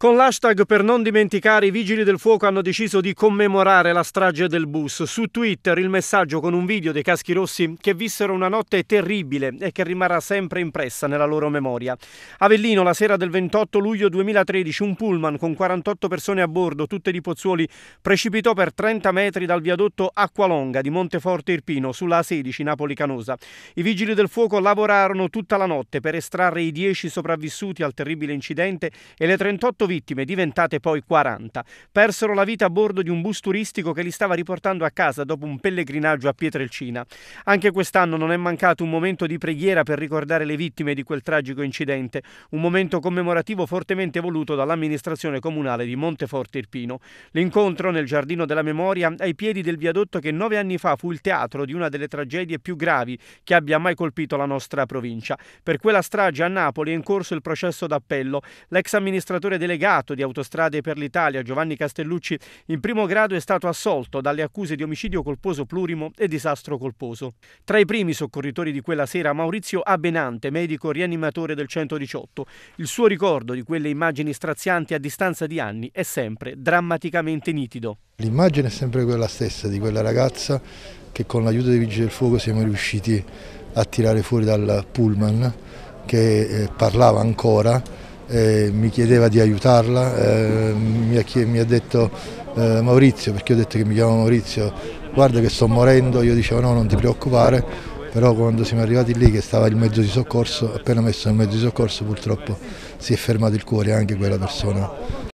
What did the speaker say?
Con l'hashtag per non dimenticare i vigili del fuoco hanno deciso di commemorare la strage del bus. Su Twitter il messaggio con un video dei caschi rossi che vissero una notte terribile e che rimarrà sempre impressa nella loro memoria. Avellino, la sera del 28 luglio 2013, un pullman con 48 persone a bordo, tutte di Pozzuoli, precipitò per 30 metri dal viadotto Acqualonga di Monteforte Irpino sulla A16 Napoli Canosa. I vigili del fuoco lavorarono tutta la notte per estrarre i 10 sopravvissuti al terribile incidente e le 38 vittime, diventate poi 40. Persero la vita a bordo di un bus turistico che li stava riportando a casa dopo un pellegrinaggio a Pietrelcina. Anche quest'anno non è mancato un momento di preghiera per ricordare le vittime di quel tragico incidente, un momento commemorativo fortemente voluto dall'amministrazione comunale di Monteforte Irpino. L'incontro nel Giardino della Memoria, ai piedi del viadotto che nove anni fa fu il teatro di una delle tragedie più gravi che abbia mai colpito la nostra provincia. Per quella strage a Napoli è in corso il processo d'appello. L'ex amministratore delegato delegato di Autostrade per l'Italia, Giovanni Castellucci, in primo grado è stato assolto dalle accuse di omicidio colposo plurimo e disastro colposo. Tra i primi soccorritori di quella sera Maurizio Abenante, medico rianimatore del 118. Il suo ricordo di quelle immagini strazianti a distanza di anni è sempre drammaticamente nitido. L'immagine è sempre quella stessa di quella ragazza che con l'aiuto dei vigili del fuoco siamo riusciti a tirare fuori dal pullman che eh, parlava ancora eh, mi chiedeva di aiutarla, eh, mi, ha, mi, ha, detto eh, Maurizio, perché ho detto che mi chiamavo Maurizio, guarda che sto morendo, io dicevo no non ti preoccupare, però quando siamo arrivati lì che stava il mezzo di soccorso, appena messo nel mezzo di soccorso purtroppo si è fermato il cuore anche quella persona.